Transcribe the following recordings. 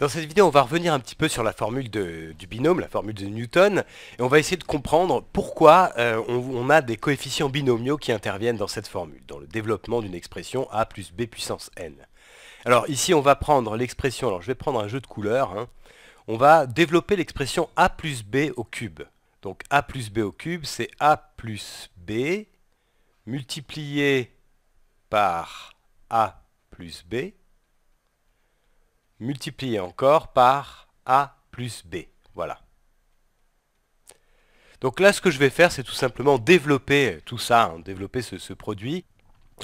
Dans cette vidéo, on va revenir un petit peu sur la formule du binôme, la formule de Newton, et on va essayer de comprendre pourquoi euh, on, a des coefficients binomiaux qui interviennent dans cette formule, dans le développement d'une expression a plus b puissance n. Alors ici, on va prendre l'expression, alors je vais prendre un jeu de couleurs, hein. on va développer l'expression a plus b au cube. Donc a plus b au cube, c'est a plus b multiplié par a plus b, multiplié encore par A plus B. Voilà. Donc là, ce que je vais faire, c'est tout simplement développer tout ça, hein, développer ce, produit.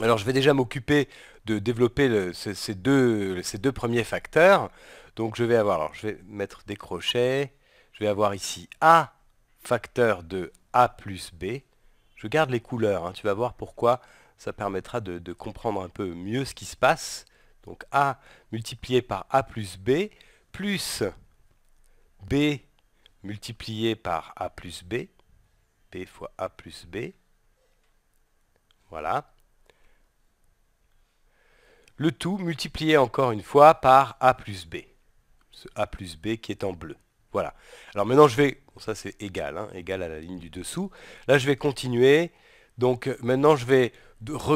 Alors, je vais déjà m'occuper de développer ces, deux, ces, deux, premiers facteurs. Donc, je vais avoir, alors, je vais mettre des crochets. Je vais avoir ici A facteur de A plus B. Je garde les couleurs, hein. tu vas voir pourquoi ça permettra de comprendre un peu mieux ce qui se passe. Donc A multiplié par A plus B plus B multiplié par A plus B. B fois A plus B. Voilà. Le tout multiplié encore une fois par A plus B. Ce A plus B qui est en bleu. Voilà. Alors maintenant je vais, ça c'est égal, hein, égal à la ligne du dessous. Là je vais continuer donc euh, maintenant, je vais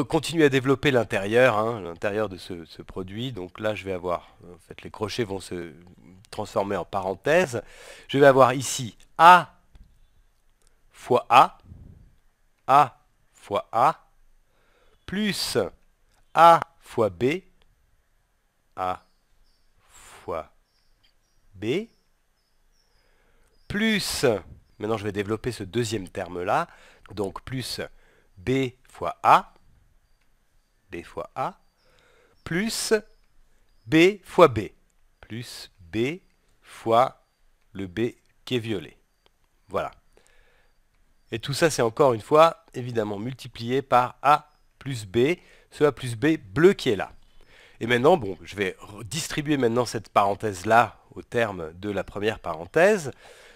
continuer à développer l'intérieur, hein, l'intérieur de ce, ce, produit. Donc là, je vais avoir, euh, en fait, les crochets vont se transformer en parenthèses. Je vais avoir ici A fois A, A fois A, plus A fois B, A fois B, plus, maintenant je vais développer ce deuxième terme-là, donc plus b fois a, b fois a, plus b fois b, plus b fois le b qui est violet. Voilà. Et tout ça, c'est encore une fois, évidemment, multiplié par a plus b, ce a plus b bleu qui est là. Et maintenant, bon, je vais distribuer maintenant cette parenthèse-là au terme de la première parenthèse.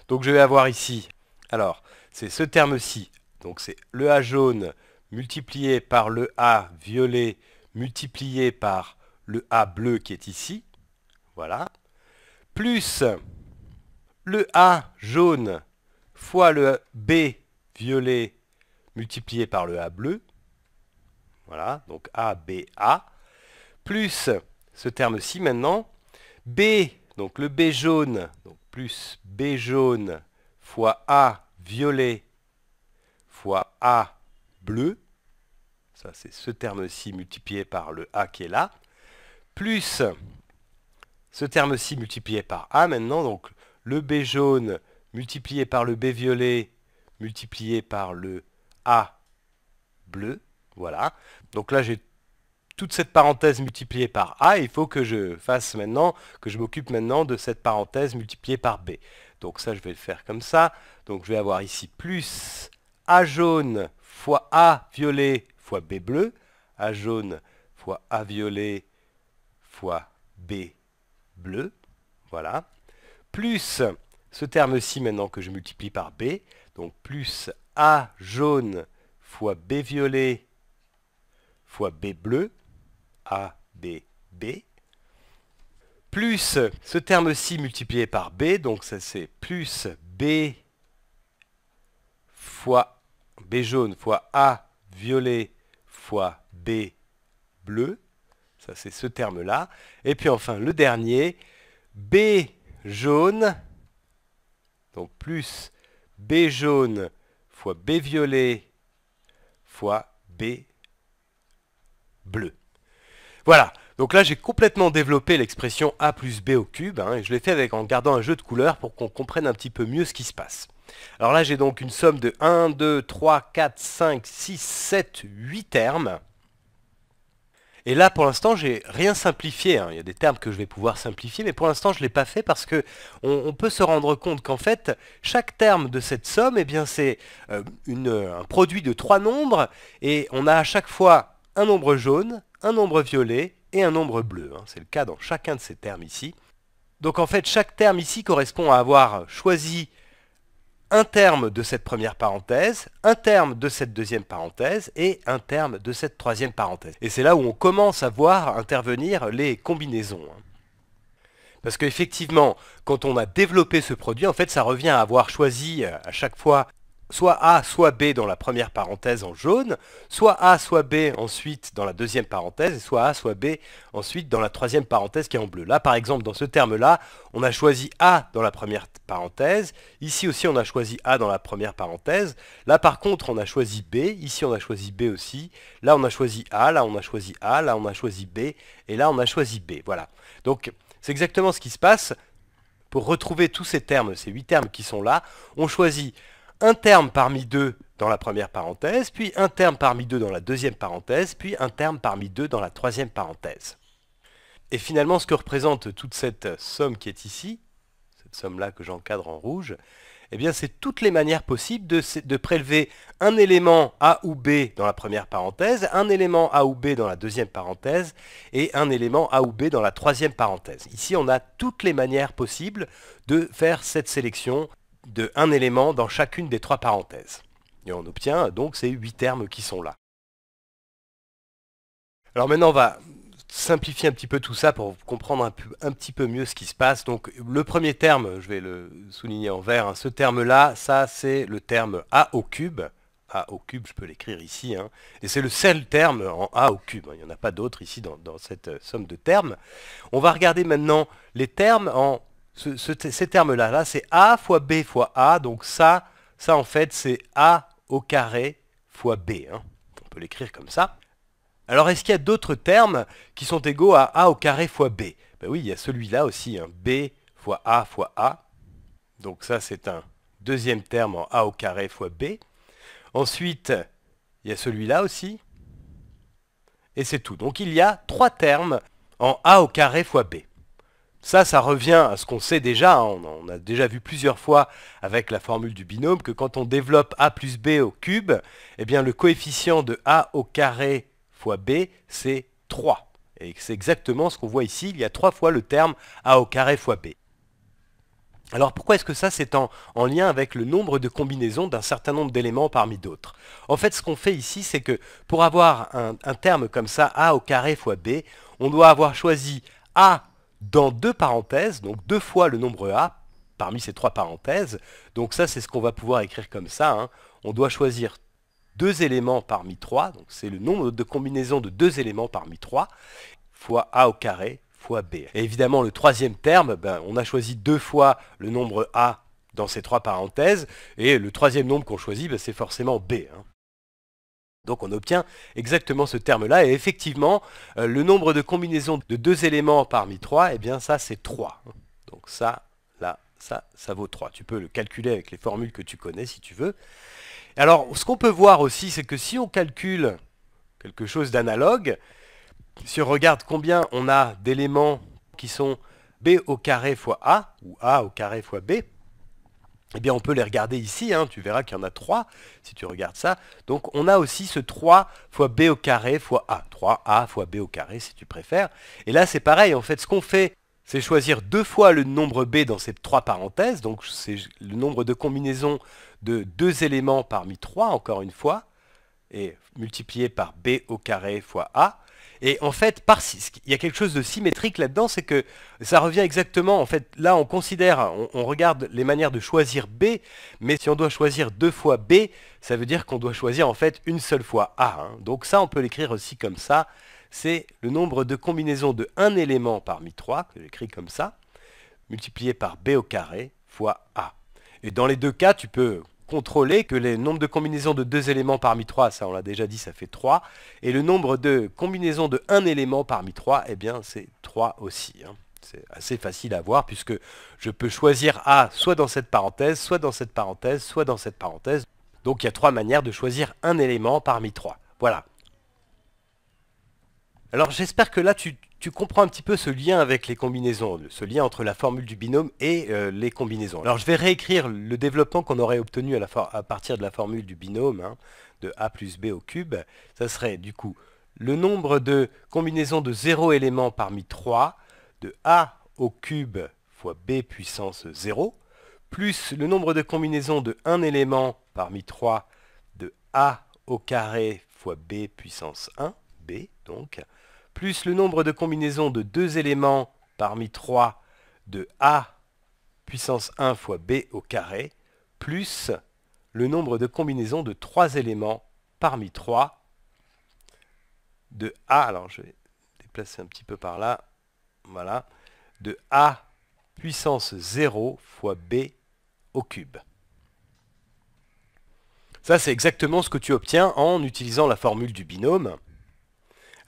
Donc je vais avoir ici, alors, c'est ce terme-ci, donc c'est le A jaune multiplié par le A violet multiplié par le A bleu qui est ici. Voilà. Plus le A jaune fois le B violet multiplié par le A bleu. Voilà, donc A, B, A. Plus ce terme-ci maintenant, B, donc le B jaune, donc plus B jaune fois A violet fois A bleu, ça c'est ce terme-ci multiplié par le A qui est là, plus ce terme-ci multiplié par A maintenant, donc le B jaune multiplié par le B violet multiplié par le A bleu, voilà. Donc là j'ai toute cette parenthèse multipliée par A, il faut que je fasse maintenant, que je m'occupe maintenant de cette parenthèse multipliée par B. Donc ça je vais le faire comme ça, donc je vais avoir ici plus a jaune fois A violet fois B bleu. A jaune fois A violet fois B bleu. Voilà. Plus ce terme-ci maintenant que je multiplie par B. Donc plus A jaune fois B violet fois B bleu. A, B, B. Plus ce terme-ci multiplié par B. Donc ça c'est plus B fois B jaune fois A violet fois B bleu. Ça, c'est ce terme-là. Et puis enfin, le dernier, B jaune, donc plus B jaune fois B violet fois B bleu. Voilà. Donc là, j'ai complètement développé l'expression A plus B au cube, hein, et je l'ai fait avec, en gardant un jeu de couleurs pour qu'on comprenne un petit peu mieux ce qui se passe. Alors là, j'ai donc une somme de 1, 2, 3, 4, 5, 6, 7, 8 termes. Et là, pour l'instant, j'ai rien simplifié. Hein. Il y a des termes que je vais pouvoir simplifier, mais pour l'instant, je ne l'ai pas fait parce qu'on on, peut se rendre compte qu'en fait, chaque terme de cette somme, eh bien, c'est euh, un produit de trois nombres, et on a à chaque fois un nombre jaune, un nombre violet et un nombre bleu. Hein. C'est le cas dans chacun de ces termes ici. Donc en fait, chaque terme ici correspond à avoir choisi un terme de cette première parenthèse, un terme de cette deuxième parenthèse et un terme de cette troisième parenthèse. Et c'est là où on commence à voir intervenir les combinaisons. Hein. Parce qu'effectivement, quand on a développé ce produit, en fait, ça revient à avoir choisi euh, à chaque fois soit A, soit B dans la première parenthèse en jaune, soit A, soit B ensuite dans la deuxième parenthèse, et soit A, soit B ensuite dans la troisième parenthèse qui est en bleu. Là, par exemple, dans ce terme-là, on a choisi A dans la première parenthèse, ici aussi on a choisi A dans la première parenthèse, là par contre on a choisi B, ici on a choisi B aussi, là on a choisi A, là on a choisi A, là on a choisi B, et là on a choisi B, voilà. Donc c'est exactement ce qui se passe, pour retrouver tous ces termes, ces huit termes qui sont là, on choisit un terme parmi deux dans la première parenthèse, puis un terme parmi deux dans la deuxième parenthèse, puis un terme parmi deux dans la troisième parenthèse. Et finalement, ce que représente toute cette somme qui est ici, cette somme-là que j'encadre en rouge, eh bien c'est toutes les manières possibles de, de, prélever un élément A ou B dans la première parenthèse, un élément A ou B dans la deuxième parenthèse, et un élément A ou B dans la troisième parenthèse. Ici, on a toutes les manières possibles de faire cette sélection de un élément dans chacune des trois parenthèses. Et on obtient donc ces huit termes qui sont là. Alors maintenant, on va simplifier un petit peu tout ça pour comprendre un, petit peu mieux ce qui se passe. Donc le premier terme, je vais le souligner en vert, hein, ce terme-là, ça c'est le terme A au cube. A au cube, je peux l'écrire ici. Hein. et c'est le seul terme en A au cube. Hein. il n'y en a pas d'autre ici dans, cette euh, somme de termes. On va regarder maintenant les termes en ce, ces termes-là, là, c'est A fois B fois A, donc ça, ça en fait, c'est A au carré fois B. Hein. On peut l'écrire comme ça. Alors, est-ce qu'il y a d'autres termes qui sont égaux à A au carré fois B Ben oui, il y a celui-là aussi, hein, B fois A fois A. Donc ça, c'est un deuxième terme en A au carré fois B. Ensuite, il y a celui-là aussi. Et c'est tout. Donc il y a trois termes en A au carré fois B. Ça, ça revient à ce qu'on sait déjà, hein. on, a déjà vu plusieurs fois avec la formule du binôme, que quand on développe a plus b au cube, eh bien le coefficient de a au carré fois b, c'est 3. Et c'est exactement ce qu'on voit ici, il y a 3 fois le terme a au carré fois b. Alors pourquoi est-ce que ça c'est en, lien avec le nombre de combinaisons d'un certain nombre d'éléments parmi d'autres En fait ce qu'on fait ici c'est que pour avoir un terme comme ça a au carré fois b, on doit avoir choisi a dans deux parenthèses, donc deux fois le nombre A parmi ces trois parenthèses. Donc ça, c'est ce qu'on va pouvoir écrire comme ça. Hein. On doit choisir deux éléments parmi trois, donc c'est le nombre de combinaisons de deux éléments parmi trois, fois A au carré fois B. Et évidemment, le troisième terme, ben, on a choisi deux fois le nombre A dans ces trois parenthèses, et le troisième nombre qu'on choisit, ben, c'est forcément B. Hein. Donc on obtient exactement ce terme-là. Et effectivement, euh, le nombre de combinaisons de deux éléments parmi trois, eh bien ça c'est 3. Donc ça, là, ça, ça vaut 3. Tu peux le calculer avec les formules que tu connais si tu veux. Alors ce qu'on peut voir aussi, c'est que si on calcule quelque chose d'analogue, si on regarde combien on a d'éléments qui sont b au carré fois a, ou a au carré fois b, eh bien on peut les regarder ici, hein. tu verras qu'il y en a 3 si tu regardes ça. Donc on a aussi ce 3 fois b au carré fois a, 3a fois b au carré si tu préfères. Et là c'est pareil, en fait ce qu'on fait c'est choisir deux fois le nombre b dans ces trois parenthèses, donc c'est le nombre de combinaisons de deux éléments parmi trois, encore une fois, et multiplié par b au carré fois a. Et en fait, par, il y a quelque chose de symétrique là-dedans, c'est que ça revient exactement, en fait, là on considère, on, regarde les manières de choisir B, mais si on doit choisir deux fois B, ça veut dire qu'on doit choisir en fait une seule fois A. Hein. Donc ça, on peut l'écrire aussi comme ça, c'est le nombre de combinaisons de un élément parmi trois que j'écris comme ça, multiplié par B au carré fois A. Et dans les deux cas, tu peux contrôler que le nombre de combinaisons de deux éléments parmi trois, ça on l'a déjà dit, ça fait 3. Et le nombre de combinaisons de un élément parmi trois, eh bien c'est 3 aussi. Hein. C'est assez facile à voir puisque je peux choisir A soit dans cette parenthèse, soit dans cette parenthèse, soit dans cette parenthèse. Donc il y a trois manières de choisir un élément parmi trois. Voilà. Alors j'espère que là tu, tu comprends un petit peu ce lien avec les combinaisons, ce lien entre la formule du binôme et euh, les combinaisons. Alors je vais réécrire le développement qu'on aurait obtenu à, partir de la formule du binôme, hein, de a plus b au cube. Ça serait du coup le nombre de combinaisons de 0 éléments parmi 3, de a au cube fois b puissance 0, plus le nombre de combinaisons de 1 élément parmi 3, de a au carré fois b puissance 1, b donc, plus le nombre de combinaisons de deux éléments parmi trois de a puissance 1 fois b au carré, plus le nombre de combinaisons de trois éléments parmi trois de a, alors je vais déplacer un petit peu par là, voilà, de a puissance 0 fois b au cube. Ça, c'est exactement ce que tu obtiens en utilisant la formule du binôme.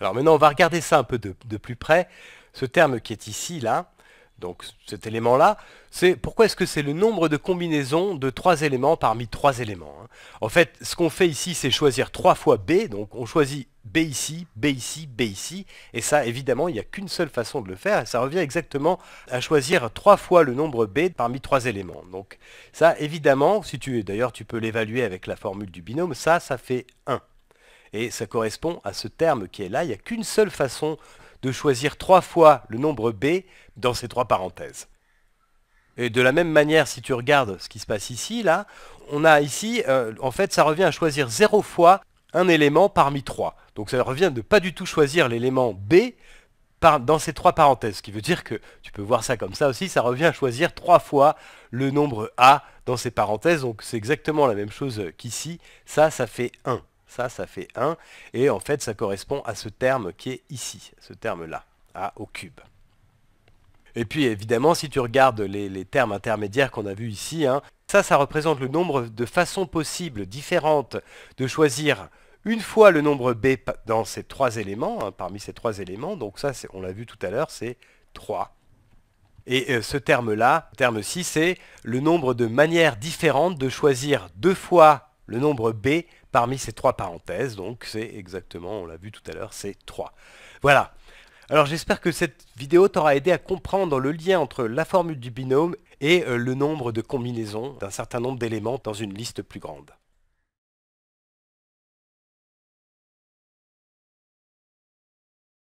Alors maintenant, on va regarder ça un peu de, plus près. Ce terme qui est ici, là, donc cet élément-là, c'est pourquoi est-ce que c'est le nombre de combinaisons de trois éléments parmi trois éléments hein En fait, ce qu'on fait ici, c'est choisir trois fois B, donc on choisit B ici, B ici, B ici, et ça, évidemment, il n'y a qu'une seule façon de le faire, et ça revient exactement à choisir trois fois le nombre B parmi trois éléments. Donc ça, évidemment, si tu d'ailleurs, tu peux l'évaluer avec la formule du binôme, ça, ça fait 1. Et ça correspond à ce terme qui est là. Il n'y a qu'une seule façon de choisir trois fois le nombre B dans ces trois parenthèses. Et de la même manière, si tu regardes ce qui se passe ici, là, on a ici, euh, en fait, ça revient à choisir zéro fois un élément parmi trois. Donc ça revient de pas du tout choisir l'élément B dans ces trois parenthèses. Ce qui veut dire que, tu peux voir ça comme ça aussi, ça revient à choisir trois fois le nombre A dans ces parenthèses. Donc c'est exactement la même chose qu'ici. Ça, ça fait 1. Ça, ça fait 1. Et en fait, ça correspond à ce terme qui est ici, ce terme-là, A au cube. Et puis évidemment, si tu regardes les, termes intermédiaires qu'on a vus ici, hein, ça, ça représente le nombre de façons possibles différentes de choisir une fois le nombre B dans ces trois éléments, hein, parmi ces trois éléments. Donc ça, on l'a vu tout à l'heure, c'est 3. Et euh, ce terme-là, terme-ci, c'est le nombre de manières différentes de choisir deux fois le nombre B parmi ces trois parenthèses. Donc c'est exactement, on l'a vu tout à l'heure, c'est 3. Voilà. Alors j'espère que cette vidéo t'aura aidé à comprendre le lien entre la formule du binôme et euh, le nombre de combinaisons d'un certain nombre d'éléments dans une liste plus grande.